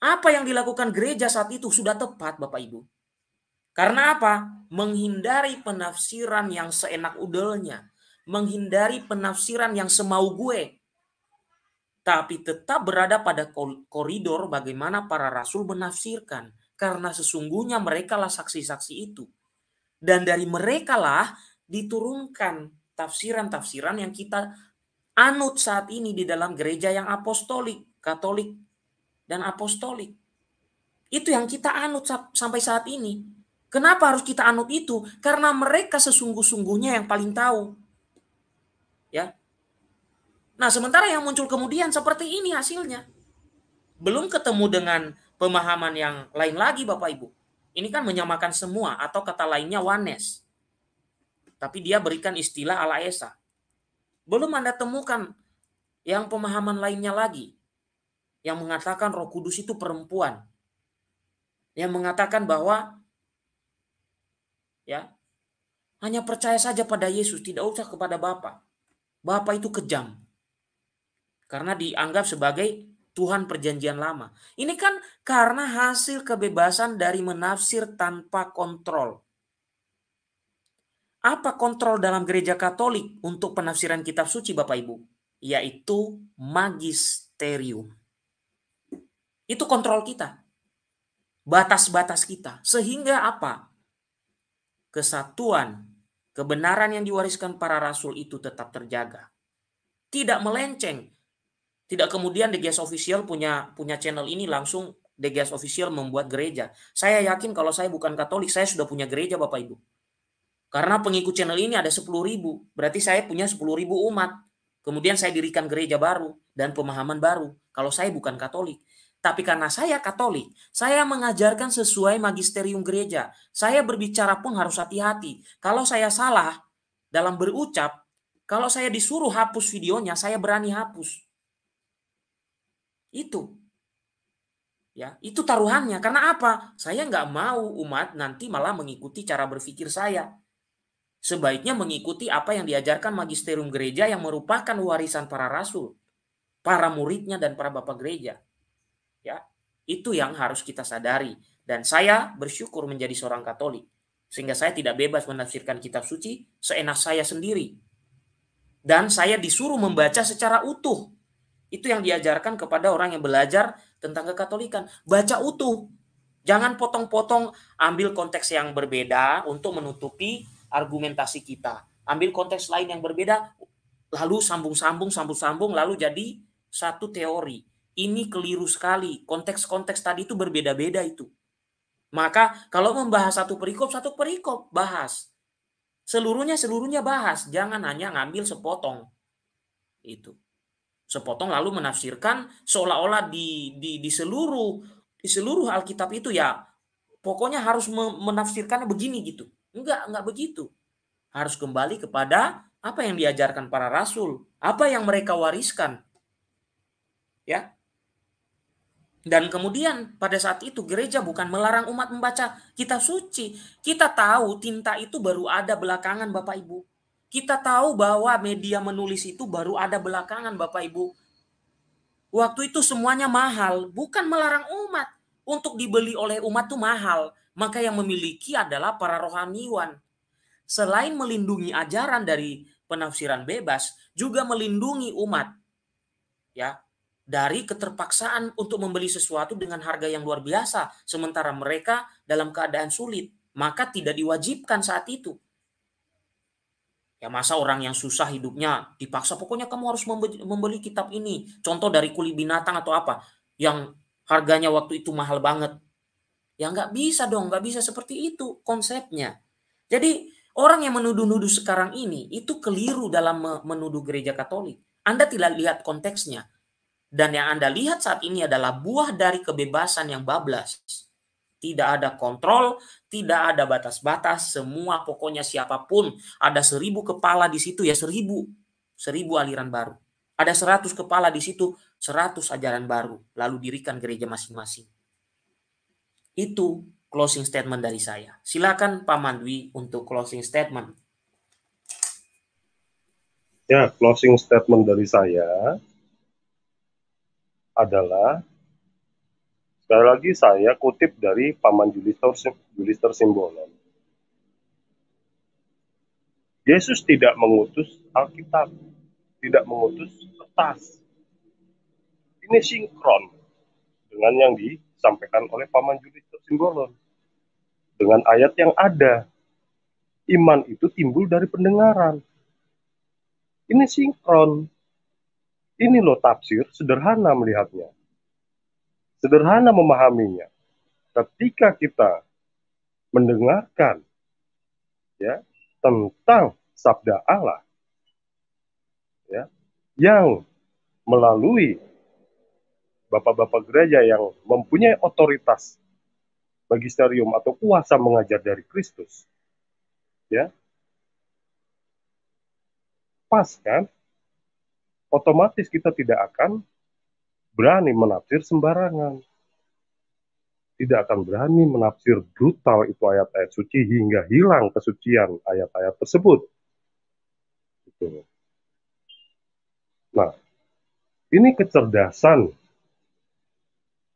Apa yang dilakukan gereja saat itu sudah tepat, Bapak Ibu. Karena apa? Menghindari penafsiran yang seenak udelnya, menghindari penafsiran yang semau gue, tapi tetap berada pada koridor bagaimana para rasul menafsirkan, karena sesungguhnya merekalah saksi-saksi itu, dan dari merekalah diturunkan tafsiran-tafsiran yang kita anut saat ini di dalam gereja yang apostolik, katolik, dan apostolik. Itu yang kita anut sampai saat ini. Kenapa harus kita anut itu? Karena mereka sesungguh-sungguhnya yang paling tahu. Ya. Nah, sementara yang muncul kemudian seperti ini hasilnya. Belum ketemu dengan pemahaman yang lain lagi Bapak Ibu. Ini kan menyamakan semua atau kata lainnya wanes. Tapi dia berikan istilah ala esa. Belum Anda temukan yang pemahaman lainnya lagi yang mengatakan Roh Kudus itu perempuan. Yang mengatakan bahwa ya, hanya percaya saja pada Yesus, tidak usah kepada Bapa. Bapa itu kejam. Karena dianggap sebagai Tuhan perjanjian lama. Ini kan karena hasil kebebasan dari menafsir tanpa kontrol. Apa kontrol dalam gereja Katolik untuk penafsiran kitab suci Bapak Ibu? Yaitu magisterium. Itu kontrol kita. Batas-batas kita. Sehingga apa? Kesatuan, kebenaran yang diwariskan para rasul itu tetap terjaga. Tidak melenceng. Tidak kemudian DGS official punya punya channel ini langsung DGS official membuat gereja. Saya yakin kalau saya bukan Katolik, saya sudah punya gereja Bapak Ibu. Karena pengikut channel ini ada 10 ribu. Berarti saya punya 10 ribu umat. Kemudian saya dirikan gereja baru dan pemahaman baru. Kalau saya bukan Katolik. Tapi karena saya Katolik, saya mengajarkan sesuai magisterium gereja. Saya berbicara pun harus hati-hati. Kalau saya salah dalam berucap, kalau saya disuruh hapus videonya, saya berani hapus. Itu. Ya, itu taruhannya. Karena apa? Saya nggak mau umat nanti malah mengikuti cara berpikir saya. Sebaiknya mengikuti apa yang diajarkan magisterium gereja yang merupakan warisan para rasul, para muridnya dan para bapak gereja. Ya, itu yang harus kita sadari. Dan saya bersyukur menjadi seorang Katolik sehingga saya tidak bebas menafsirkan kitab suci seenak saya sendiri. Dan saya disuruh membaca secara utuh. Itu yang diajarkan kepada orang yang belajar tentang kekatolikan. Baca utuh. Jangan potong-potong ambil konteks yang berbeda untuk menutupi argumentasi kita. Ambil konteks lain yang berbeda, lalu sambung-sambung, sambung-sambung, lalu jadi satu teori ini keliru sekali. Konteks-konteks tadi itu berbeda-beda itu. Maka kalau membahas satu perikop, satu perikop bahas. Seluruhnya seluruhnya bahas, jangan hanya ngambil sepotong. Itu. Sepotong lalu menafsirkan seolah-olah di, di di seluruh di seluruh Alkitab itu ya pokoknya harus menafsirkannya begini gitu. Enggak, enggak begitu. Harus kembali kepada apa yang diajarkan para rasul, apa yang mereka wariskan. Ya. Dan kemudian pada saat itu gereja bukan melarang umat membaca kitab suci. Kita tahu tinta itu baru ada belakangan Bapak Ibu. Kita tahu bahwa media menulis itu baru ada belakangan Bapak Ibu. Waktu itu semuanya mahal, bukan melarang umat. Untuk dibeli oleh umat itu mahal. Maka yang memiliki adalah para rohaniwan. Selain melindungi ajaran dari penafsiran bebas, juga melindungi umat. Ya, dari keterpaksaan untuk membeli sesuatu dengan harga yang luar biasa, sementara mereka dalam keadaan sulit, maka tidak diwajibkan saat itu. Ya masa orang yang susah hidupnya dipaksa, pokoknya kamu harus membeli kitab ini. Contoh dari kulit binatang atau apa, yang harganya waktu itu mahal banget. Ya nggak bisa dong, nggak bisa seperti itu konsepnya. Jadi orang yang menuduh-nuduh sekarang ini itu keliru dalam menuduh gereja katolik. Anda tidak lihat konteksnya dan yang Anda lihat saat ini adalah buah dari kebebasan yang bablas. Tidak ada kontrol, tidak ada batas-batas, semua pokoknya siapapun. Ada seribu kepala di situ, ya seribu. Seribu aliran baru. Ada seratus kepala di situ, seratus ajaran baru. Lalu dirikan gereja masing-masing. Itu closing statement dari saya. Silakan Pak Mandwi untuk closing statement. Ya, closing statement dari saya adalah sekali lagi saya kutip dari Paman Julister, Julister Simbolon Yesus tidak mengutus Alkitab, tidak mengutus kertas. Ini sinkron dengan yang disampaikan oleh Paman Julister Simbolon. Dengan ayat yang ada, iman itu timbul dari pendengaran. Ini sinkron ini loh tafsir sederhana melihatnya. Sederhana memahaminya. Ketika kita mendengarkan ya tentang sabda Allah ya yang melalui bapak-bapak gereja yang mempunyai otoritas magisterium atau kuasa mengajar dari Kristus. Ya. Pas kan? otomatis kita tidak akan berani menafsir sembarangan. Tidak akan berani menafsir brutal itu ayat-ayat suci hingga hilang kesucian ayat-ayat tersebut. Gitu. Nah, ini kecerdasan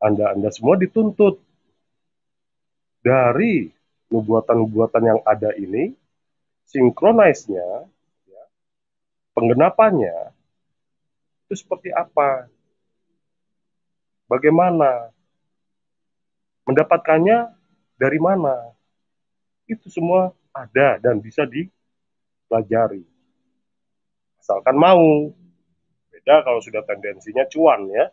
Anda Anda semua dituntut dari nubuatan-nubuatan yang ada ini, sinkronisnya, ya, penggenapannya itu seperti apa? Bagaimana? Mendapatkannya dari mana? Itu semua ada dan bisa dipelajari. Asalkan mau. Beda kalau sudah tendensinya cuan ya.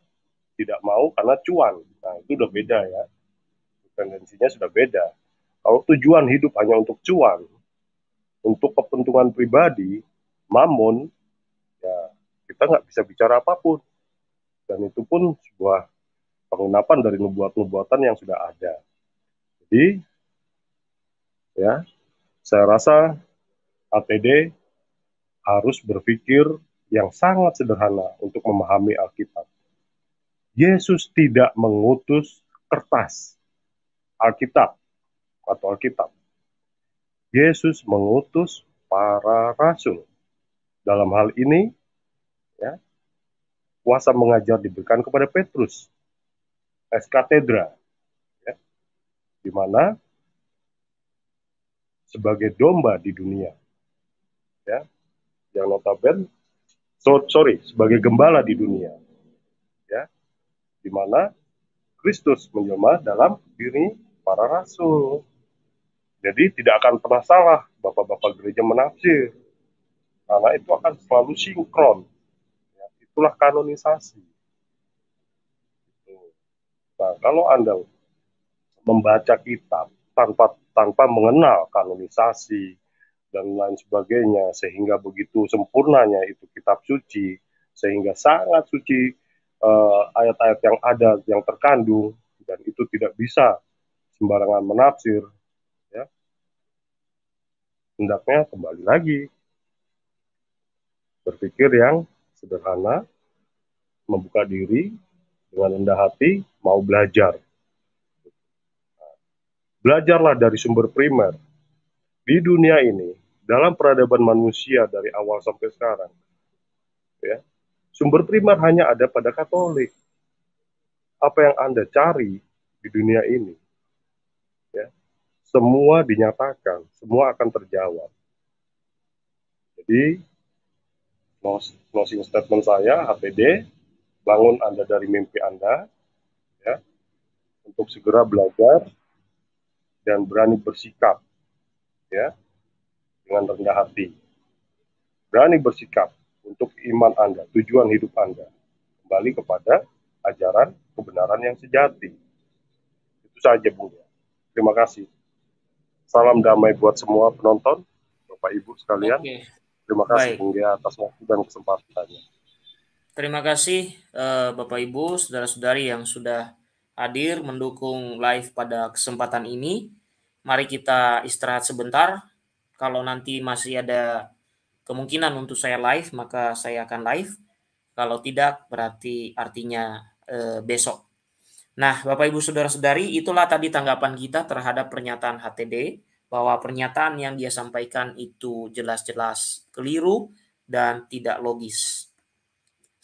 Tidak mau karena cuan. Nah, itu udah beda ya. Tendensinya sudah beda. Kalau tujuan hidup hanya untuk cuan, untuk kepentingan pribadi, mamon, ya kita nggak bisa bicara apapun dan itu pun sebuah penginapan dari nubuat-nubuatan yang sudah ada jadi ya saya rasa ATD harus berpikir yang sangat sederhana untuk memahami Alkitab. Yesus tidak mengutus kertas Alkitab atau Alkitab. Yesus mengutus para rasul. Dalam hal ini, Ya. Kuasa mengajar diberikan kepada Petrus, Es katedra, ya. di mana sebagai domba di dunia, ya, yang notabene, so, sorry, sebagai gembala di dunia, ya, di mana Kristus menjelma dalam diri para rasul. Jadi tidak akan pernah salah bapak-bapak gereja menafsir. Karena itu akan selalu sinkron itulah kanonisasi. Nah, kalau Anda membaca kitab tanpa tanpa mengenal kanonisasi dan lain sebagainya sehingga begitu sempurnanya itu kitab suci sehingga sangat suci eh, ayat-ayat uh, yang ada yang terkandung dan itu tidak bisa sembarangan menafsir ya hendaknya kembali lagi berpikir yang sederhana, membuka diri dengan rendah hati, mau belajar. Belajarlah dari sumber primer. Di dunia ini, dalam peradaban manusia dari awal sampai sekarang, ya, sumber primer hanya ada pada Katolik. Apa yang Anda cari di dunia ini, ya, semua dinyatakan, semua akan terjawab. Jadi closing statement saya HPD bangun Anda dari mimpi Anda ya untuk segera belajar dan berani bersikap ya dengan rendah hati berani bersikap untuk iman Anda tujuan hidup Anda kembali kepada ajaran kebenaran yang sejati itu saja Bung terima kasih salam damai buat semua penonton Bapak Ibu sekalian okay. Terima kasih Baik. Bung atas waktu dan kesempatannya. Terima kasih uh, Bapak Ibu, saudara-saudari yang sudah hadir mendukung live pada kesempatan ini. Mari kita istirahat sebentar. Kalau nanti masih ada kemungkinan untuk saya live, maka saya akan live. Kalau tidak, berarti artinya e, besok. Nah, Bapak Ibu, saudara-saudari, itulah tadi tanggapan kita terhadap pernyataan HTD bahwa pernyataan yang dia sampaikan itu jelas-jelas keliru dan tidak logis.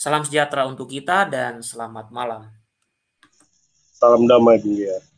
Salam sejahtera untuk kita dan selamat malam. Salam damai dunia.